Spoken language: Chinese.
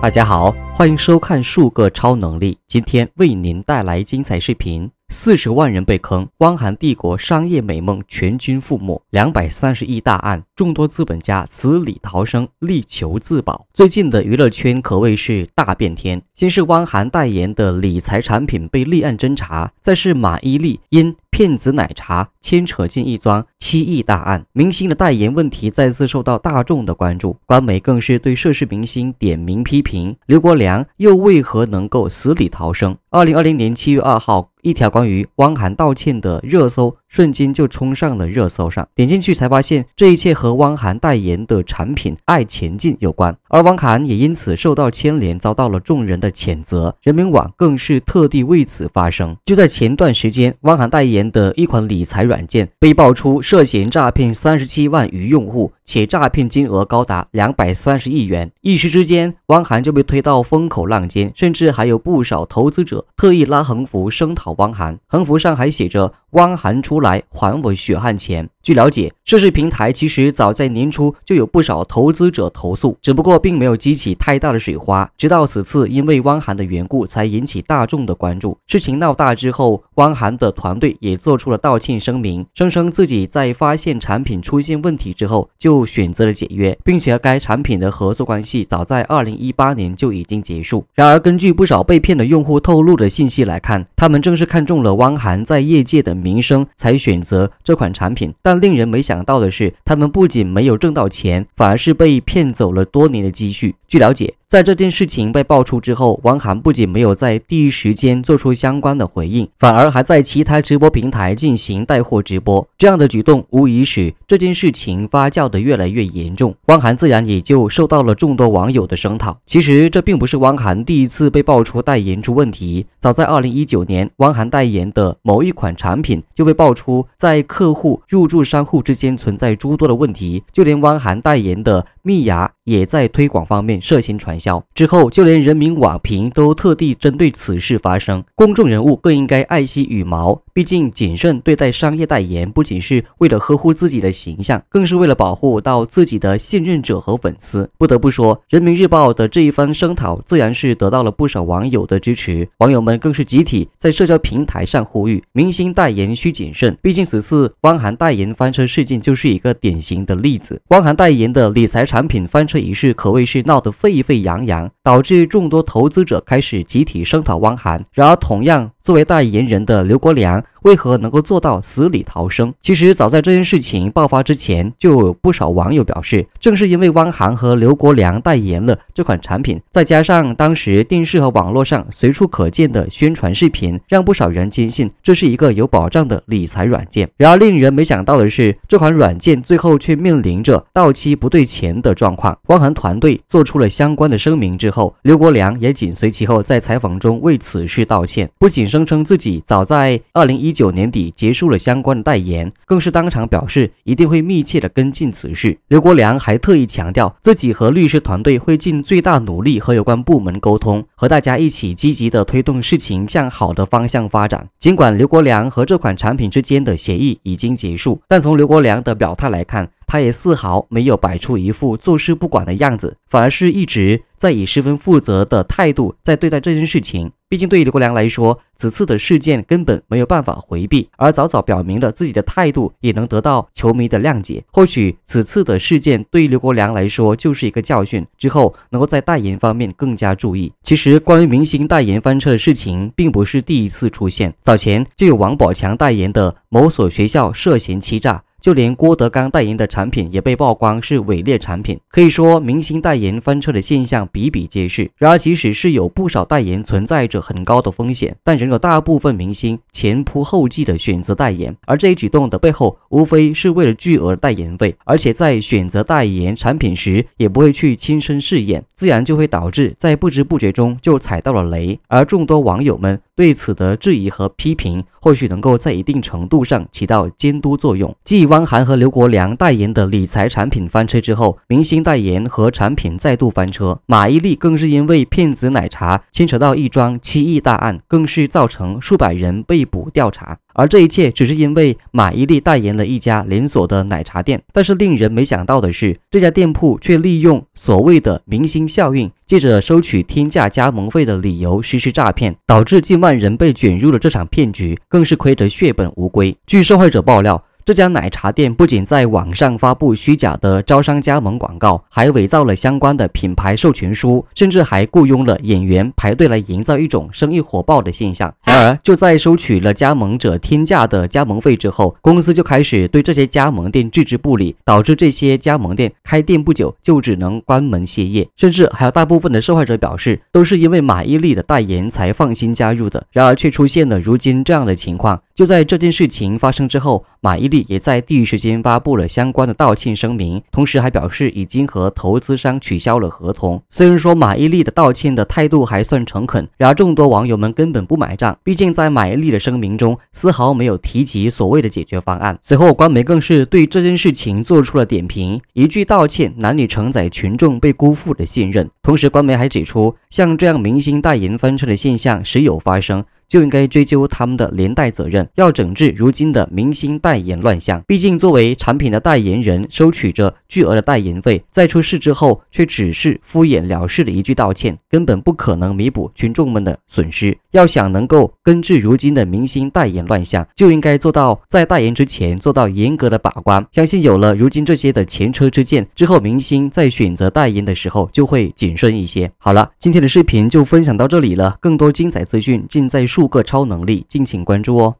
大家好，欢迎收看《数个超能力》，今天为您带来精彩视频。四十万人被坑，汪涵帝国商业美梦全军覆没，两百三十亿大案，众多资本家死里逃生，力求自保。最近的娱乐圈可谓是大变天，先是汪涵代言的理财产品被立案侦查，再是马伊琍因骗子奶茶牵扯进一桩。七亿大案，明星的代言问题再次受到大众的关注，官媒更是对涉事明星点名批评。刘国梁又为何能够死里逃生？二零二零年七月二号，一条关于汪涵道歉的热搜。瞬间就冲上了热搜上，点进去才发现这一切和汪涵代言的产品“爱前进”有关，而汪涵也因此受到牵连，遭到了众人的谴责。人民网更是特地为此发声。就在前段时间，汪涵代言的一款理财软件被爆出涉嫌诈骗三十七万余用户，且诈骗金额高达两百三十亿元，一时之间，汪涵就被推到风口浪尖，甚至还有不少投资者特意拉横幅声讨汪涵，横幅上还写着。汪涵出来还我血汗钱。据了解，涉事平台其实早在年初就有不少投资者投诉，只不过并没有激起太大的水花。直到此次因为汪涵的缘故，才引起大众的关注。事情闹大之后，汪涵的团队也做出了道歉声明，声称自己在发现产品出现问题之后就选择了解约，并且该产品的合作关系早在2018年就已经结束。然而，根据不少被骗的用户透露的信息来看，他们正是看中了汪涵在业界的。名声才选择这款产品，但令人没想到的是，他们不仅没有挣到钱，反而是被骗走了多年的积蓄。据了解。在这件事情被爆出之后，汪涵不仅没有在第一时间做出相关的回应，反而还在其他直播平台进行带货直播。这样的举动无疑使这件事情发酵的越来越严重，汪涵自然也就受到了众多网友的声讨。其实这并不是汪涵第一次被爆出代言出问题，早在二零一九年，汪涵代言的某一款产品就被曝出在客户入驻商户之间存在诸多的问题，就连汪涵代言的。蜜芽也在推广方面涉嫌传销。之后，就连人民网评都特地针对此事发声。公众人物更应该爱惜羽毛，毕竟谨慎对待商业代言，不仅是为了呵护自己的形象，更是为了保护到自己的信任者和粉丝。不得不说，《人民日报》的这一番声讨，自然是得到了不少网友的支持。网友们更是集体在社交平台上呼吁：明星代言需谨慎。毕竟，此次汪涵代言翻车事件就是一个典型的例子。汪涵代言的理财产品。产品翻车一事可谓是闹得沸沸扬扬。导致众多投资者开始集体声讨汪涵。然而，同样作为代言人的刘国梁为何能够做到死里逃生？其实，早在这件事情爆发之前，就有不少网友表示，正是因为汪涵和刘国梁代言了这款产品，再加上当时电视和网络上随处可见的宣传视频，让不少人坚信这是一个有保障的理财软件。然而，令人没想到的是，这款软件最后却面临着到期不对钱的状况。汪涵团队做出了相关的声明之后。后，刘国梁也紧随其后，在采访中为此事道歉，不仅声称自己早在二零一九年底结束了相关的代言，更是当场表示一定会密切的跟进此事。刘国梁还特意强调，自己和律师团队会尽最大努力和有关部门沟通，和大家一起积极的推动事情向好的方向发展。尽管刘国梁和这款产品之间的协议已经结束，但从刘国梁的表态来看。他也丝毫没有摆出一副坐视不管的样子，反而是一直在以十分负责的态度在对待这件事情。毕竟对于刘国梁来说，此次的事件根本没有办法回避，而早早表明了自己的态度，也能得到球迷的谅解。或许此次的事件对于刘国梁来说就是一个教训，之后能够在代言方面更加注意。其实，关于明星代言翻车的事情，并不是第一次出现，早前就有王宝强代言的某所学校涉嫌欺诈。就连郭德纲代言的产品也被曝光是伪劣产品，可以说明星代言翻车的现象比比皆是。然而，即使是有不少代言存在着很高的风险，但仍有大部分明星前仆后继的选择代言，而这一举动的背后，无非是为了巨额代言费，而且在选择代言产品时，也不会去亲身试验，自然就会导致在不知不觉中就踩到了雷。而众多网友们。对此的质疑和批评，或许能够在一定程度上起到监督作用。继汪涵和刘国梁代言的理财产品翻车之后，明星代言和产品再度翻车，马伊琍更是因为骗子奶茶牵扯到一桩七亿大案，更是造成数百人被捕调查。而这一切只是因为马伊琍代言了一家连锁的奶茶店，但是令人没想到的是，这家店铺却利用所谓的明星效应，借着收取天价加盟费的理由实施诈骗，导致近万人被卷入了这场骗局，更是亏得血本无归。据受害者爆料。这家奶茶店不仅在网上发布虚假的招商加盟广告，还伪造了相关的品牌授权书，甚至还雇佣了演员排队来营造一种生意火爆的现象。然而，就在收取了加盟者天价的加盟费之后，公司就开始对这些加盟店置之不理，导致这些加盟店开店不久就只能关门歇业。甚至还有大部分的受害者表示，都是因为马伊琍的代言才放心加入的，然而却出现了如今这样的情况。就在这件事情发生之后，马伊琍。也在第一时间发布了相关的道歉声明，同时还表示已经和投资商取消了合同。虽然说马伊琍的道歉的态度还算诚恳，然而众多网友们根本不买账，毕竟在马伊琍的声明中丝毫没有提及所谓的解决方案。随后，官媒更是对这件事情做出了点评：一句道歉难以承载群众被辜负的信任。同时，官媒还指出，像这样明星代言翻车的现象时有发生。就应该追究他们的连带责任，要整治如今的明星代言乱象。毕竟，作为产品的代言人，收取着巨额的代言费，在出事之后，却只是敷衍了事的一句道歉，根本不可能弥补群众们的损失。要想能够根治如今的明星代言乱象，就应该做到在代言之前做到严格的把关。相信有了如今这些的前车之鉴之后，明星在选择代言的时候就会谨慎一些。好了，今天的视频就分享到这里了，更多精彩资讯尽在数个超能力，敬请关注哦。